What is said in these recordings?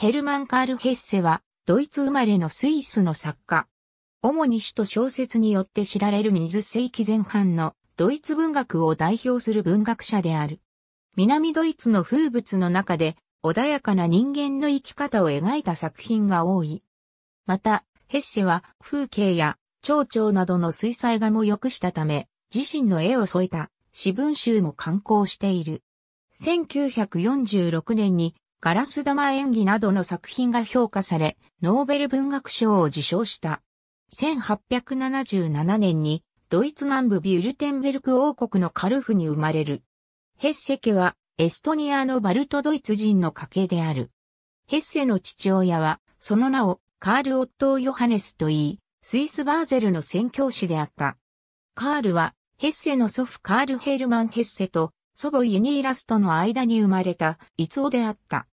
ヘルマン・カール・ヘッセは、ドイツ生まれのスイスの作家。主に首都小説によって知られる20世紀前半のドイツ文学を代表する文学者である。南ドイツの風物の中で穏やかな人間の生き方を描いた作品が多い。また、ヘッセは風景や蝶々などの水彩画も良くしたため、自身の絵を添えた詩文集も刊行している。1946年にガラス玉演技などの作品が評価され、ノーベル文学賞を受賞した。1877年にドイツ南部ビュルテンベルク王国のカルフに生まれる。ヘッセ家はエストニアのバルトドイツ人の家系である。ヘッセの父親は、その名をカール・オットー・ヨハネスと言い、スイス・バーゼルの宣教師であった。カールは、ヘッセの祖父カール・ヘルマン・ヘッセと祖母ユニーラスとの間に生まれた、ツオであった。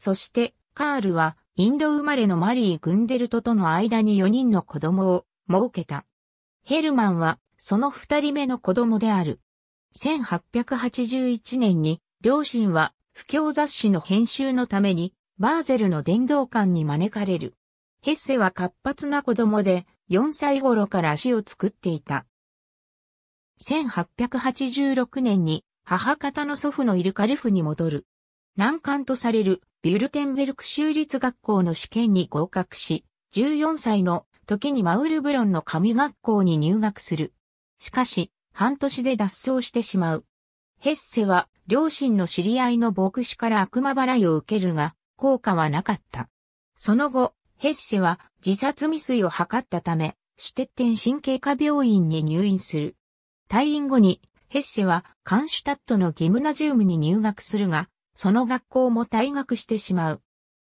そして、カールは、インド生まれのマリー・グンデルトとの間に4人の子供を設けた。ヘルマンは、その2人目の子供である。1881年に、両親は、不況雑誌の編集のために、バーゼルの伝道館に招かれる。ヘッセは活発な子供で、4歳頃から足を作っていた。1886年に、母方の祖父のいるカルフに戻る。難関とされるビュルテンベルク州立学校の試験に合格し、14歳の時にマウルブロンの神学校に入学する。しかし、半年で脱走してしまう。ヘッセは、両親の知り合いの牧師から悪魔払いを受けるが、効果はなかった。その後、ヘッセは自殺未遂を図ったため、シュテッテン神経科病院に入院する。退院後に、ヘッセはカンシュタットのギムナジウムに入学するが、その学校も退学してしまう。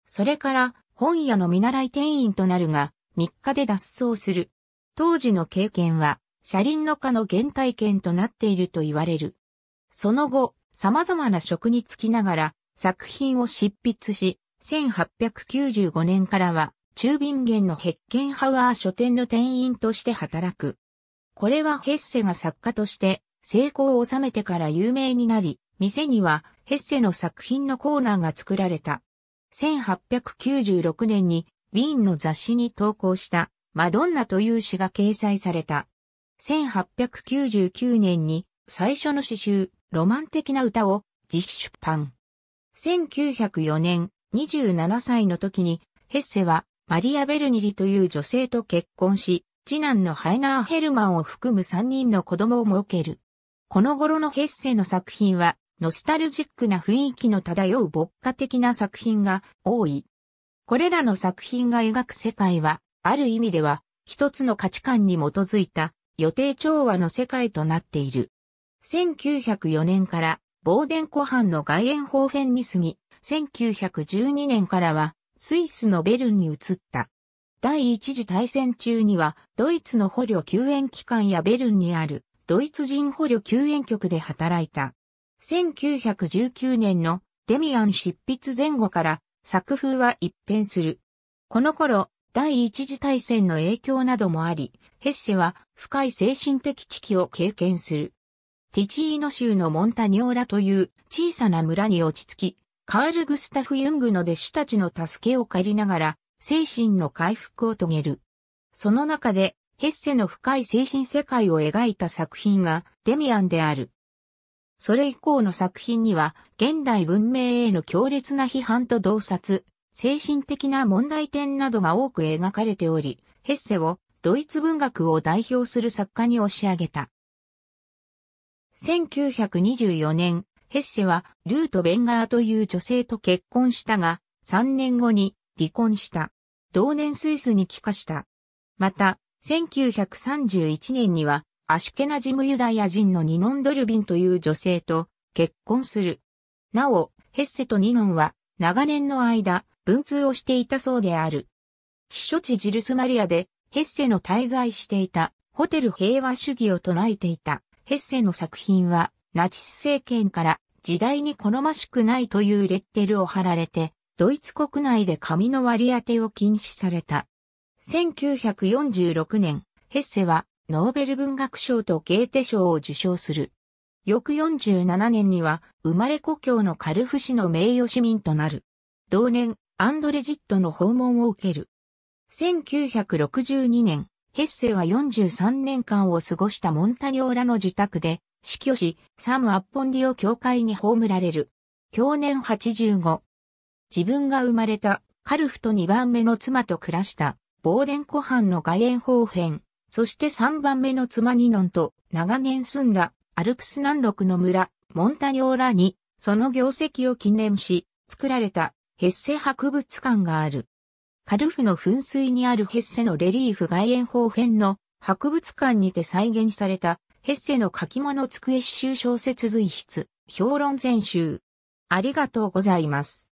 それから、本屋の見習い店員となるが、3日で脱走する。当時の経験は、車輪の科の原体験となっていると言われる。その後、様々な職に就きながら、作品を執筆し、1895年からは、中便元のヘッケンハウアー書店の店員として働く。これはヘッセが作家として成功を収めてから有名になり、店にはヘッセの作品のコーナーが作られた。1896年にウィーンの雑誌に投稿したマドンナという詩が掲載された。1899年に最初の詩集ロマン的な歌を自費出版。1904年27歳の時にヘッセはマリア・ベルニリという女性と結婚し、次男のハイナー・ヘルマンを含む3人の子供を設ける。この頃のヘッセの作品はノスタルジックな雰囲気の漂う牧歌的な作品が多い。これらの作品が描く世界は、ある意味では、一つの価値観に基づいた予定調和の世界となっている。1904年からボーデン湖畔の外縁方編フェンに住み、1912年からはスイスのベルンに移った。第一次大戦中にはドイツの捕虜救援機関やベルンにあるドイツ人捕虜救援局で働いた。1919年のデミアン執筆前後から作風は一変する。この頃、第一次大戦の影響などもあり、ヘッセは深い精神的危機を経験する。ティチーノ州のモンタニョーラという小さな村に落ち着き、カール・グスタフ・ユングの弟子たちの助けを借りながら、精神の回復を遂げる。その中で、ヘッセの深い精神世界を描いた作品がデミアンである。それ以降の作品には、現代文明への強烈な批判と洞察、精神的な問題点などが多く描かれており、ヘッセをドイツ文学を代表する作家に押し上げた。1924年、ヘッセはルート・ベンガーという女性と結婚したが、3年後に離婚した。同年スイスに帰化した。また、1931年にはアシュケナジムユダヤ人のニノンドルビンという女性と結婚する。なお、ヘッセとニノンは長年の間、文通をしていたそうである。避暑地ジルスマリアでヘッセの滞在していたホテル平和主義を唱えていたヘッセの作品はナチス政権から時代に好ましくないというレッテルを貼られてドイツ国内で紙の割り当てを禁止された。1946年、ヘッセはノーベル文学賞とゲーテ賞を受賞する。翌47年には、生まれ故郷のカルフ市の名誉市民となる。同年、アンドレジットの訪問を受ける。1962年、ヘッセは43年間を過ごしたモンタニオーラの自宅で、死去し、サム・アッポンディオ教会に葬られる。去年85。自分が生まれた、カルフと2番目の妻と暮らした、ボーデン湖畔の外縁方編、そして3番目の妻ニノンと長年住んだアルプス南麓の村、モンタニョーラに、その業績を記念し、作られたヘッセ博物館がある。カルフの噴水にあるヘッセのレリーフ外苑方編の博物館にて再現されたヘッセの書き物机詩集小説随筆評論全集。ありがとうございます。